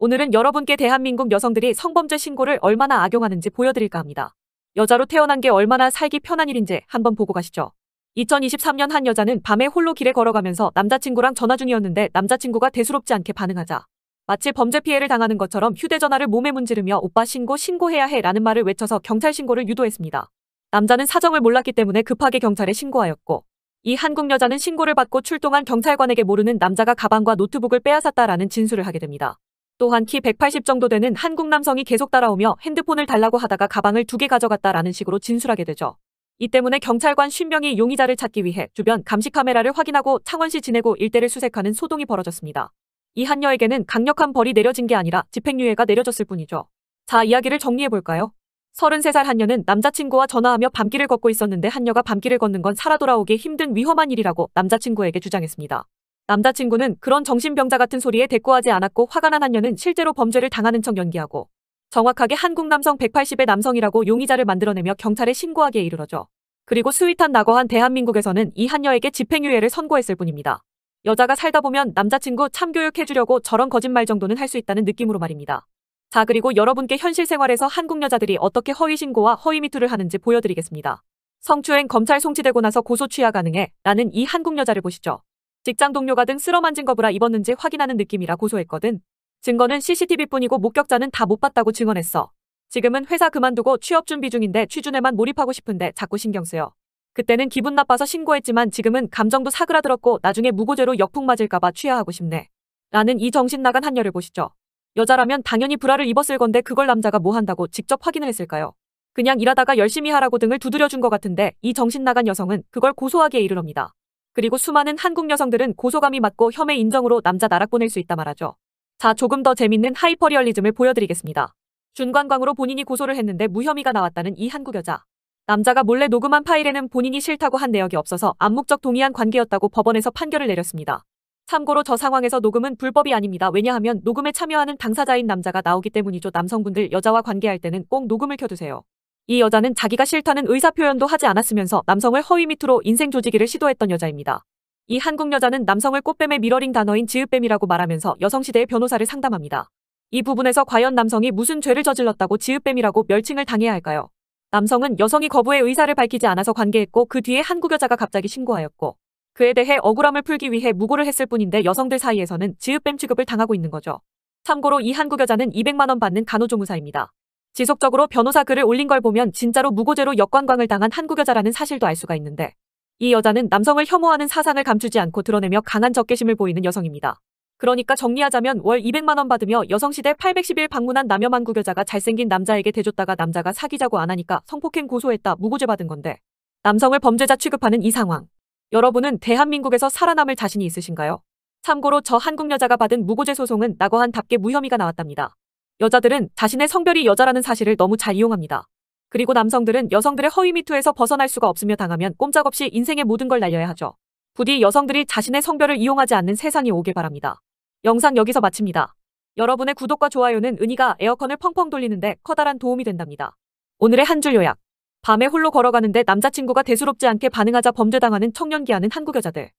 오늘은 여러분께 대한민국 여성들이 성범죄 신고를 얼마나 악용하는지 보여드릴까 합니다. 여자로 태어난 게 얼마나 살기 편한 일인지 한번 보고 가시죠. 2023년 한 여자는 밤에 홀로 길에 걸어가면서 남자친구랑 전화 중이었는데 남자친구가 대수롭지 않게 반응하자 마치 범죄 피해를 당하는 것처럼 휴대전화를 몸에 문지르며 오빠 신고 신고해야 해 라는 말을 외쳐서 경찰 신고를 유도했습니다. 남자는 사정을 몰랐기 때문에 급하게 경찰에 신고하였고 이 한국 여자는 신고를 받고 출동한 경찰관에게 모르는 남자가 가방과 노트북을 빼앗았다라는 진술을 하게 됩니다. 또한 키 180 정도 되는 한국 남성이 계속 따라오며 핸드폰을 달라고 하다가 가방을 두 개 가져갔다라는 식으로 진술하게 되죠. 이 때문에 경찰관 5 0명이 용의자를 찾기 위해 주변 감시 카메라를 확인하고 창원시 지내고 일대를 수색하는 소동이 벌어졌습니다. 이 한녀에게는 강력한 벌이 내려진 게 아니라 집행유예가 내려졌을 뿐이죠. 자 이야기를 정리해볼까요? 33살 한녀는 남자친구와 전화하며 밤길을 걷고 있었는데 한녀가 밤길을 걷는 건 살아 돌아오기 힘든 위험한 일이라고 남자친구에게 주장했습니다. 남자친구는 그런 정신병자 같은 소리에 대꾸하지 않았고 화가 난 한녀는 실제로 범죄를 당하는 척 연기하고 정확하게 한국 남성 180의 남성이라고 용의자를 만들어내며 경찰에 신고하기에 이르러죠. 그리고 스윗한 나어한 대한민국에서는 이 한녀에게 집행유예를 선고했을 뿐입니다. 여자가 살다 보면 남자친구 참교육해주려고 저런 거짓말 정도는 할 수 있다는 느낌으로 말입니다. 자 그리고 여러분께 현실 생활에서 한국 여자들이 어떻게 허위신고와 허위미투를 하는지 보여드리겠습니다. 성추행 검찰 송치되고 나서 고소 취하 가능해 라는 이 한국 여자를 보시죠. 직장 동료가 등 쓸어만진 거부라 입었는지 확인하는 느낌이라 고소했거든. 증거는 CCTV뿐이고 목격자는 다 못 봤다고 증언했어. 지금은 회사 그만두고 취업 준비 중인데 취준에만 몰입하고 싶은데 자꾸 신경 쓰여. 그때는 기분 나빠서 신고했지만 지금은 감정도 사그라들었고 나중에 무고죄로 역풍 맞을까봐 취하하고 싶네. 라는 이 정신 나간 한녀를 보시죠. 여자라면 당연히 브라를 입었을 건데 그걸 남자가 뭐 한다고 직접 확인을 했을까요? 그냥 일하다가 열심히 하라고 등을 두드려준 것 같은데 이 정신 나간 여성은 그걸 고소하기에 이르럽니다. 그리고 수많은 한국 여성들은 고소감이 맞고 혐의 인정으로 남자 나락 보낼 수 있다 말하죠. 자 조금 더 재밌는 하이퍼리얼리즘을 보여드리겠습니다. 준관광으로 본인이 고소를 했는데 무혐의가 나왔다는 이 한국 여자. 남자가 몰래 녹음한 파일에는 본인이 싫다고 한 내역이 없어서 암묵적 동의한 관계였다고 법원에서 판결을 내렸습니다. 참고로 저 상황에서 녹음은 불법이 아닙니다. 왜냐하면 녹음에 참여하는 당사자인 남자가 나오기 때문이죠. 남성분들 여자와 관계할 때는 꼭 녹음을 켜두세요. 이 여자는 자기가 싫다는 의사표현도 하지 않았으면서 남성을 허위 밑으로 인생 조지기를 시도했던 여자입니다. 이 한국 여자는 남성을 꽃뱀의 미러링 단어인 지읒뱀이라고 말하면서 여성시대의 변호사를 상담합니다. 이 부분에서 과연 남성이 무슨 죄를 저질렀다고 지읒뱀이라고 멸칭을 당해야 할까요? 남성은 여성이 거부의 의사를 밝히지 않아서 관계했고 그 뒤에 한국 여자가 갑자기 신고하였고 그에 대해 억울함을 풀기 위해 무고를 했을 뿐인데 여성들 사이에서는 지읒뱀 취급을 당하고 있는 거죠. 참고로 이 한국 여자는 200만원 받는 간호조무사입니다. 지속적으로 변호사 글을 올린 걸 보면 진짜로 무고죄로 역관광을 당한 한국 여자라는 사실도 알 수가 있는데 이 여자는 남성을 혐오하는 사상을 감추지 않고 드러내며 강한 적개심을 보이는 여성입니다. 그러니까 정리하자면 월 200만 원 받으며 여성시대 8 1 1 방문한 남여만국 여자가 잘생긴 남자에게 대줬다가 남자가 사귀자고 안 하니까 성폭행 고소했다 무고죄 받은 건데 남성을 범죄자 취급하는 이 상황 여러분은 대한민국에서 살아남을 자신이 있으신가요? 참고로 저 한국 여자가 받은 무고죄 소송은 낙오한답게 무혐의가 나왔답니다. 여자들은 자신의 성별이 여자라는 사실을 너무 잘 이용합니다. 그리고 남성들은 여성들의 허위 미투에서 벗어날 수가 없으며 당하면 꼼짝없이 인생의 모든 걸 날려야 하죠. 부디 여성들이 자신의 성별을 이용하지 않는 세상이 오길 바랍니다. 영상 여기서 마칩니다. 여러분의 구독과 좋아요는 은희가 에어컨을 펑펑 돌리는데 커다란 도움이 된답니다. 오늘의 한 줄 요약. 밤에 홀로 걸어가는데 남자친구가 대수롭지 않게 반응하자 범죄당하는 청년기하는 한국 여자들.